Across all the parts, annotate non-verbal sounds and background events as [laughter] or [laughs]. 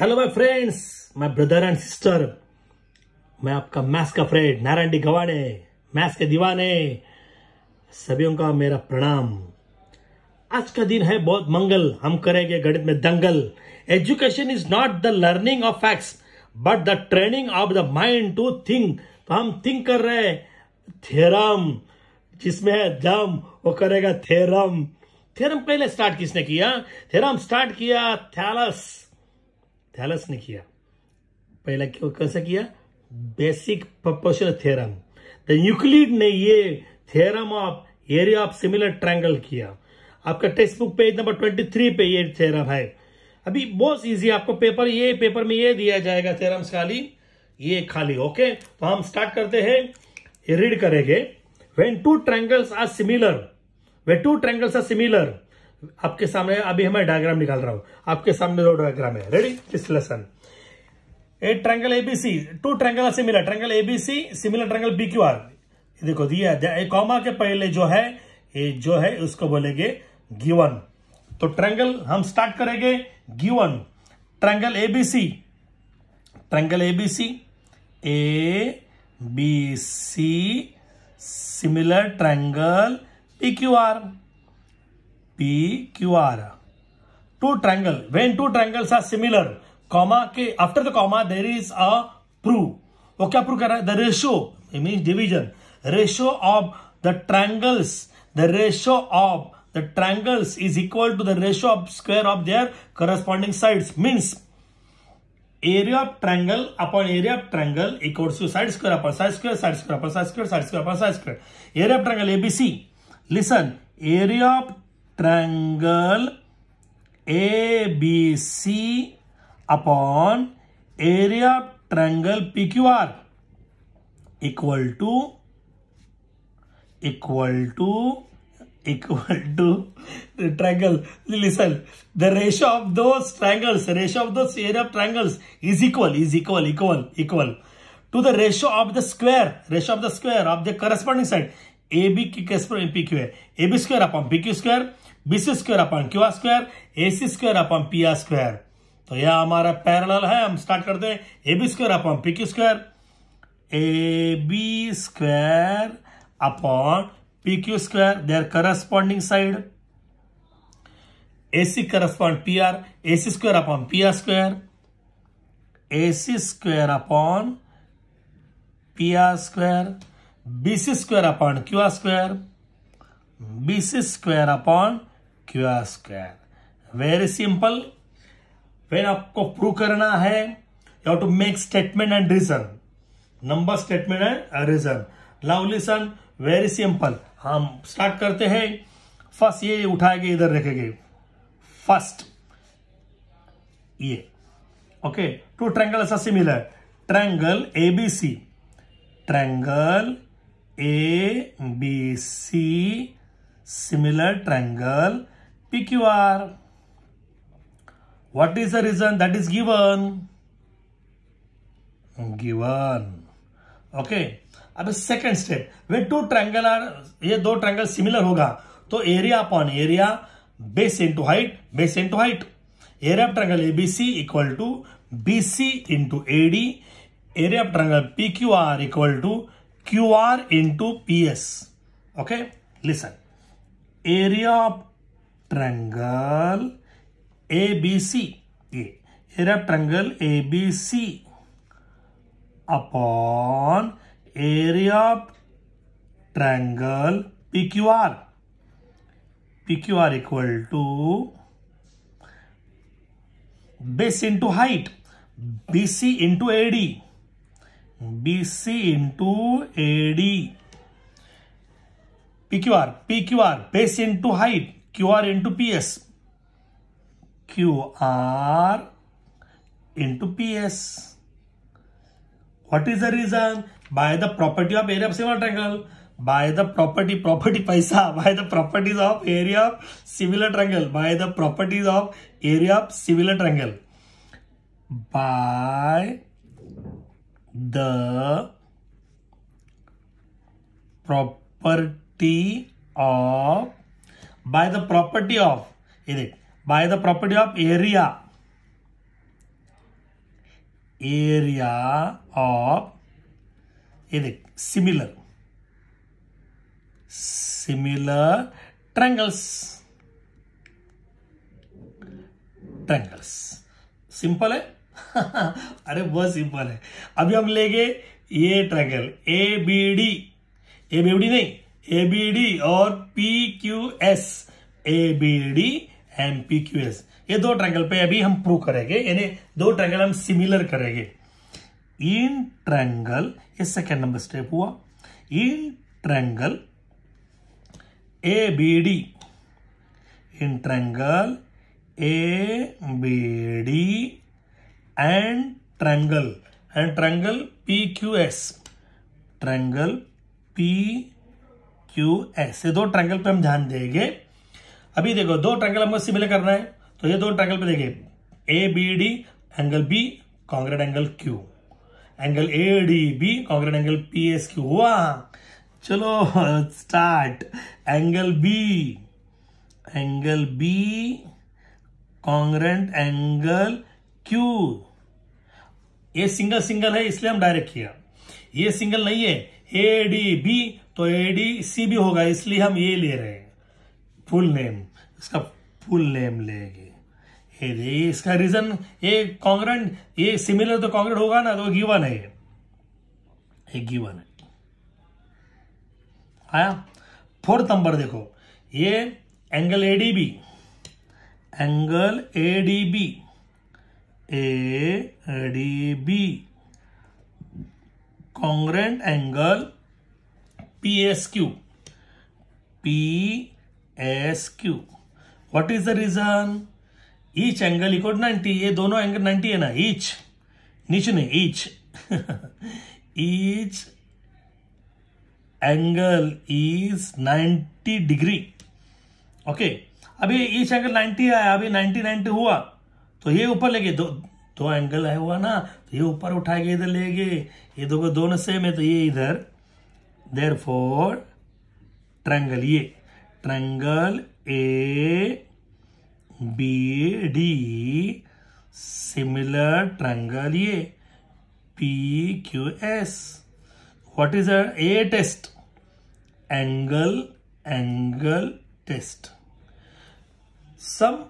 Hello my friends my brother and sister मैं आपका maths का friend Narayan D Gawade maths के दीवाने सभी का मेरा प्रणाम आज का दिन है बहुत मंगल हम करेंगे गणित में दंगल education is not the learning of facts but the training of the mind to think तो हम थिंक कर रहे हैं थेरम जिसमें है दम वो करेगा थेरम थेरम पहले स्टार्ट किसने किया थेरम स्टार्ट किया थैलस थैलस ने किया पहला क्यों कैसे किया basic proportional theorem the Euclid ने ये theorem of area of similar triangle किया आपका textbook page number twenty three पे ये थ्योरम है अभी बहुत इजी आपको पेपर ये पेपर में ये दिया जाएगा थ्योरम खाली ये खाली ओके तो हम स्टार्ट करते हैं रीड करेंगे when two triangles are similar when two triangles are similar आपके सामने अभी हमें डायग्राम निकाल रहा हूं आपके सामने दो डायग्राम है ready this lesson a triangle ABC two triangle similar triangle ABC similar triangle B Q R देखो दिया कॉमा के पहले जो है ये जो है उसको बोलेंगे गिवन तो ट्रैंगल हम स्टार्ट करेंगे given triangle ABC triangle ABC A B C similar triangle P Q R PQR. Two triangle. When two triangles are similar, comma के after the comma there is a prove. वो क्या prove कर रहा है? The ratio. It means division. Ratio of the triangles. The ratio of the triangles is equal to the ratio of square of their corresponding sides. Means area of triangle upon area of triangle equals to side square upon side square side square upon side square side square upon side square area of triangle abc listen area of triangle A B C upon area of triangle P Q R equal to equal to equal to the triangle. Listen, the ratio of those triangles, ratio of those area of triangles is equal, is equal, equal, equal to the ratio of the square, ratio of the square of the corresponding side. AB PQ है AB square upon PQ square B C square upon Q R square A C square upon P R square तो यह हमारा parallel है हम start करते हैं A B square upon P Q square A B square upon P Q square there corresponding side A C correspond P R A C square upon P R square A C square upon P R square B C square upon Q R square B C square upon Q square very simple फिर आपको prove करना है you to make statement and reason number statement and reason love listen very simple हम start करते हैं first ये उठाएंगे इधर रखेंगे फर्स्ट ये ओके टू ट्रैंगल ऐसा similar triangle A B C triangle A B C similar triangle PQR. What is the reason that is given? Given. Okay. अब second step we two triangle are ये दो triangle similar होगा तो area upon area base into height base into height area of triangle ABC equal to BC into AD area of Q PQR equal to QR into PS okay listen area of triangle A B C ये ये रहा triangle A B C upon area of triangle P Q R P Q R equal to base into height B C into A D B C into A D P Q R P Q R base into height QR into PS. QR into PS. What is the reason? By the property of area of similar triangle. By the property, property paisa. [laughs] By the properties of area of similar triangle. By the properties of area of similar triangle. By the property of by the property of ఇది by the property of area area of ఇది similar similar triangles triangles simple है अरे बहुत simple है अभी हम लेंगे ये triangle A B D A B D नहीं एबीडी और P Q S A B D and P Q S ये दो ट्रैंगल पे अभी हम प्रूव करेंगे यानी दो ट्रैंगल हम सिमिलर करेंगे इन ट्रैंगल ये सेकेंड नंबर स्टेप हुआ in triangle A B D in triangle A B D and triangle and triangle P Q S triangle P Q S ये दो ट्रैंगल पे हम ध्यान देंगे अभी देखो दो ट्रैंगल हमको सिमिलर करना है तो ये दो ट्रैंगल पे देखिए A B D angle B congruent angle Q angle A D B congruent angle P S Q हुआ चलो start angle B angle B congruent angle Q ये सिंगल सिंगल है इसलिए हम डायरेक्ट किया ये सिंगल नहीं है ए डी बी तो एडी सी भी होगा इसलिए हम ये ले रहे हैं फुल नेम इसका फुल नेम लेंगे ये ये इसका रीजन ये कांग्रेन ये सिमिलर तो कॉन्ग्रेंट होगा ना तो गिवन है ये गिवन है आया फोर्थ नंबर देखो ये angle A D B angle A D B A D B congruent angle P S Q P S Q what is the reason each angle equal ninety ये दोनों angle ninety है ना each नीचे नहीं each each angle is ninety degree okay अभी each angle ninety आया अभी ninety ninety हुआ तो ये ऊपर लेके दो दो एंगल है हुआ ना तो ये ऊपर उठाएगी इधर लेगे ये दोनों दोनों सेम है तो ये इधर देर फोर ट्रैंगल ये triangle A B D similar triangle ये P Q S what is a a test angle angle test some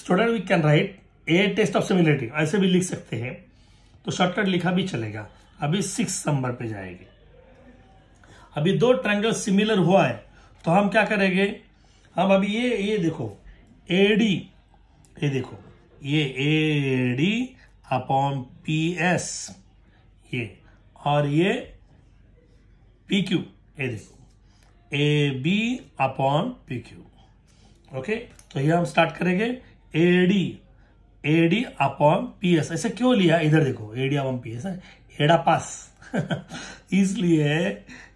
student we can write a test of similarity ऐसे भी लिख सकते हैं तो शॉर्टकट लिखा भी चलेगा अभी सिक्स नंबर पे जाएगी अभी दो ट्रायंगल सिमिलर हुआ है तो हम क्या करेंगे हम अभी ये ये देखो ए डी ये देखो ये A D upon P S ये और ये पी क्यू ये देखो A B upon P Q okay तो ये हम स्टार्ट करेंगे A D A D upon P S ऐसे क्यों लिया इधर देखो A D upon P S एडा पास इसलिए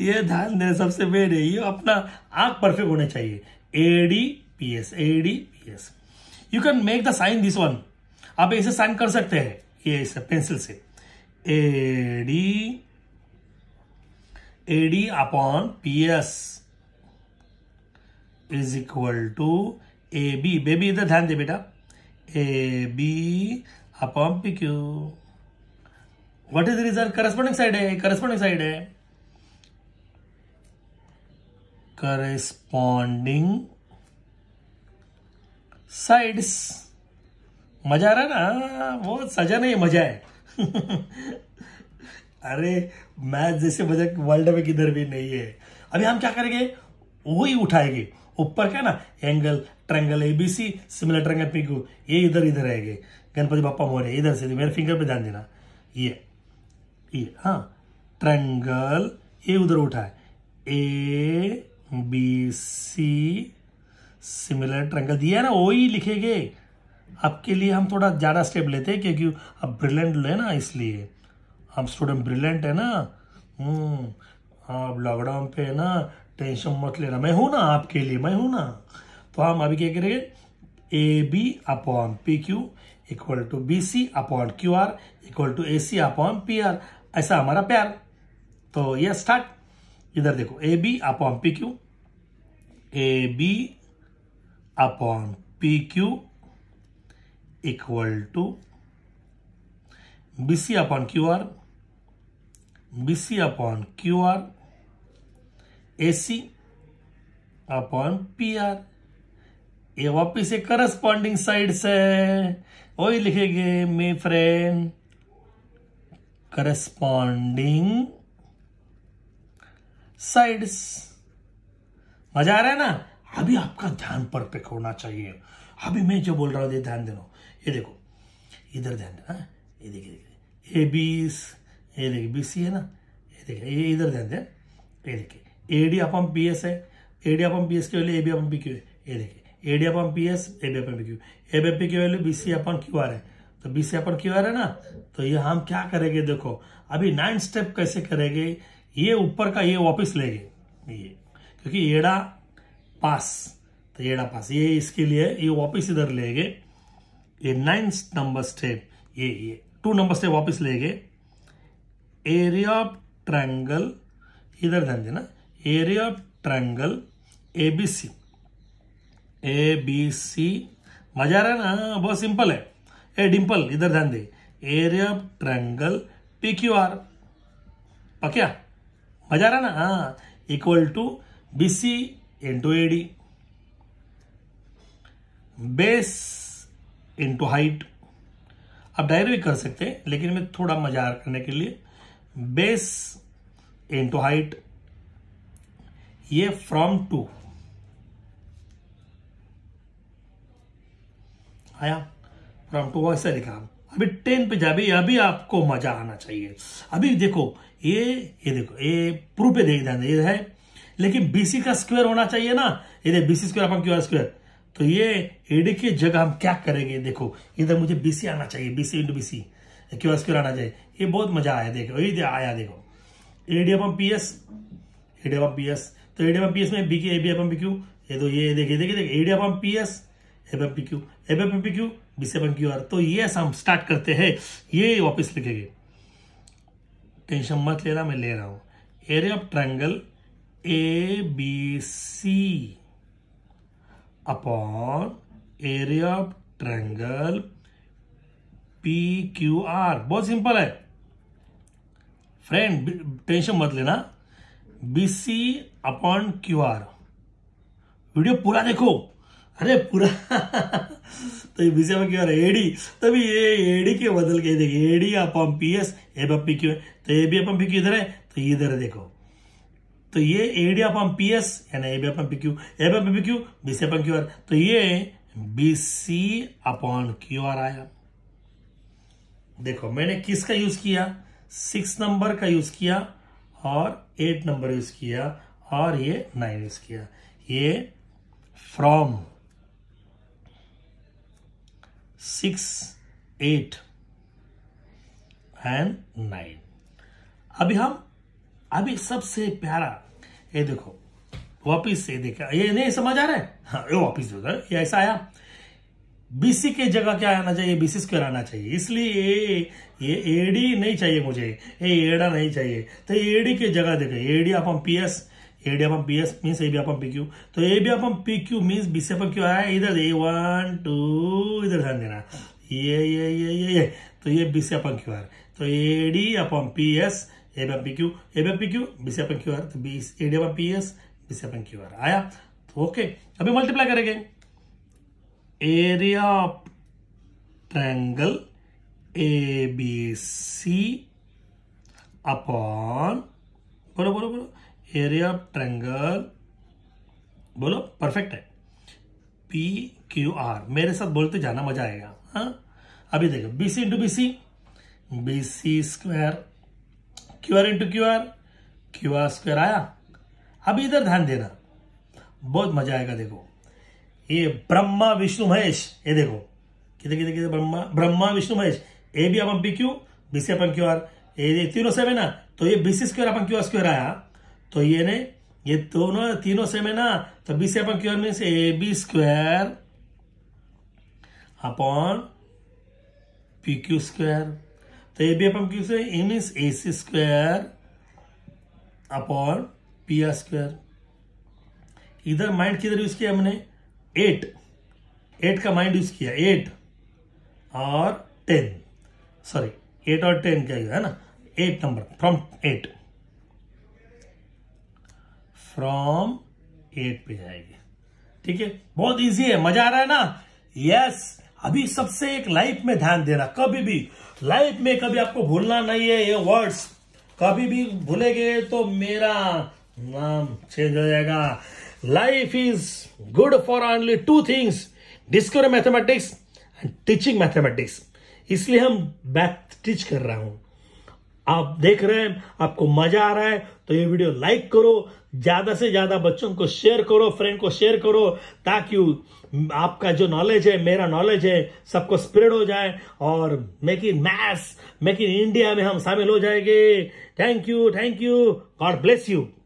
ये ध्यान दे सबसे मेन है ये अपना आंख परफेक्ट होना चाहिए A D P S A D P S you can make the sign this one आप ऐसे साइन कर सकते हैं ये इसे पेंसिल से A D A D upon P S is equal to A B baby इधर ध्यान दे बेटा A B upon P Q what is the result corresponding side है करस्पॉन्डिंग साइड है करस्पॉन्डिंग साइड्स मजा आ रहा है ना वो सजा नहीं मजा है [laughs] अरे मैच जैसे मजा वर्ल्ड में किधर भी नहीं है अभी हम क्या करेंगे वही उठाएंगे ऊपर क्या ना angle triangle ABC similar triangle P Q ये इधर इधर आएंगे गणपति बापा मोरे इधर से मेरे फिंगर पे ध्यान देना ये ये हाँ ट्रैंगल ये उधर उठा है A B C similar triangle दिया है ना वो ही लिखेंगे आपके लिए हम थोड़ा ज़्यादा स्टेप लेते हैं क्योंकि आप ब्रिलियंट है ना इसलिए हम स्टूडेंट ब्रिलियंट है ना हम्म, आप लॉकडाउन पे है ना टेंशन मत लेना मैं हूँ ना आपके लिए मैं हूँ ना तो हम अभी क्या करेंगे A B upon P Q equal to B C upon Q R equal to A C upon P R ऐसा हमारा प्यार तो ये स्टार्ट इधर देखो A B upon P Q A B upon P Q equal to B C upon Q R B C upon Q R A C upon P R ये वापिस एक करस्पॉन्डिंग साइड से वही लिखेंगे मे फ्रेंड करस्पॉन्डिंग साइड्स मजा आ रहा है ना अभी आपका ध्यान परफेक्ट होना चाहिए अभी मैं जो बोल रहा हूं ध्यान देना ये देखो इधर ध्यान देना हाँ? ये देखिए देखिए ए बीस ये देखिए बी सी है ना ये देखिए ये इधर ध्यान दे ये देखिए A D upon P S है A D upon P S के value A B upon P Q ये देखिए A D upon P S A B upon P Q A B P Q value B C upon Q R है तो B C upon Q R है ना तो ये हम क्या करेंगे देखो अभी नाइन स्टेप कैसे करेंगे ये ऊपर का ये वापस गए ये क्योंकि एड़ा पास तो एड़ा पास ये इसके लिए ये वापस इधर ले गए ये नाइन्थ नंबर स्टेप ये ये टू नंबर स्टेप वापस गए एरिया ऑफ ट्रैंगल इधर ध्यान देना area of triangle A B C A B C मजा आ रहा है ना बहुत सिंपल है ए डिम्पल इधर ध्यान दे area of triangle P Q R पक्या मजा रहा ना हाँ equal to B C into A D base into height आप डायरेक्ट भी कर सकते हैं लेकिन मैं थोड़ा मजा करने के लिए बेस इंटू हाइट ये फ्रॉम टू आया फ्रॉम टू वैसे लिखा अभी ट्रेन पे जा अभी आपको मजा आना चाहिए अभी देखो ये ये देखो ये प्रूफ पे देख ये है लेकिन बीसी का स्क्वायर होना चाहिए ना ये बीसी स्क्वायर अपन क्यों स्क्वायर तो ये एडी की जगह हम क्या करेंगे देखो इधर मुझे बीसी आना चाहिए BC into BC Q square आना चाहिए ये बहुत मजा आया देखो ये दे आया देखो AD upon P S AD upon P S तो एडी अपॉन पी एस में बीके के ए बी पी क्यू ये तो ये देखिए देखिए देखिए AD upon P S A P Q A P Q B seven की ओर तो ये ऐसा हम स्टार्ट करते हैं ये वापस लिखेंगे टेंशन मत लेना मैं ले रहा हूं area of triangle A B C upon area of triangle P Q R बहुत सिंपल है फ्रेंड टेंशन मत लेना B C upon Q R video पूरा देखो अरे पूरा [laughs] तो बीजे में क्यों एडी तभी ये एडी क्यों बदल के देखे AD upon P S A P Q है तो A B upon P Q इधर है तो इधर है देखो तो ये एडी अपॉन पी एस यानी A B upon P Q A B upon P Q B C upon Q R तो ये B C upon Q R आया देखो मैंने किसका यूज किया सिक्स नंबर का यूज किया और एट नंबर यूज किया और ये नाइन यूज किया ये from six eight and nine अभी हम अभी सबसे प्यारा ये देखो वापिस ये देखा ये नहीं समझ आ रहा है हाँ ये वापिस उधर तो ये ऐसा आया बीसी के जगह क्या आना चाहिए बीसी स्क्वेयर आना चाहिए इसलिए ये ये एडी नहीं चाहिए मुझे ये एडा नहीं चाहिए तो एडी के जगह देखो AD upon P S AD D upon P S mean A B upon P Q तो A B upon P Q mean B C upon Q आया इधर ए वन टू इधर ध्यान देना ये ये ये ये ये तो ये B C upon Q R तो A D upon P S A B P Q A B P Q B C upon Q R तो B A D upon P S B C upon Q R आया तो okay अभी multiply करेंगे area of triangle A B C upon बोलो बोलो बोलो area of triangle बोलो perfect है पी क्यू आर मेरे साथ बोलते जाना मजा आएगा हा? अभी देखो B C into B C B C square Q R into Q R Q R square आया अभी इधर ध्यान देना बहुत मजा आएगा देखो ये ब्रह्मा विष्णु महेश ये देखो किधर किधर किधर Brahma Brahma Vishnu Mahesh A B upon P Q B C upon Q R A तीनों सेवन ना तो ये B C square upon Q R square आया तो ये ने ये दोनों तीनों सेम तो तो है ना तो B C upon Q mean A B square upon P Q square तो A B upon Q C A means A C square upon P R square इधर माइंड किधर यूज किया हमने एट एट का माइंड यूज किया eight और ten sorry eight और ten क्या है ना eight number from eight from eight पे जाएगी ठीक है बहुत इजी है मजा आ रहा है ना यस अभी सबसे एक लाइफ में ध्यान देना कभी भी लाइफ में कभी आपको भूलना नहीं है ये वर्ड्स कभी भी भूलेंगे तो मेरा नाम चेंज हो जाएगा life is good for only two things discover mathematics and teaching mathematics इसलिए हम मैथ टीच कर रहा हूं आप देख रहे हैं आपको मजा आ रहा है तो ये वीडियो लाइक करो ज्यादा से ज्यादा बच्चों को शेयर करो फ्रेंड को शेयर करो ताकि आपका जो नॉलेज है मेरा नॉलेज है सबको स्प्रेड हो जाए और make in maths make in India में हम शामिल हो जाएंगे thank you thank you God bless you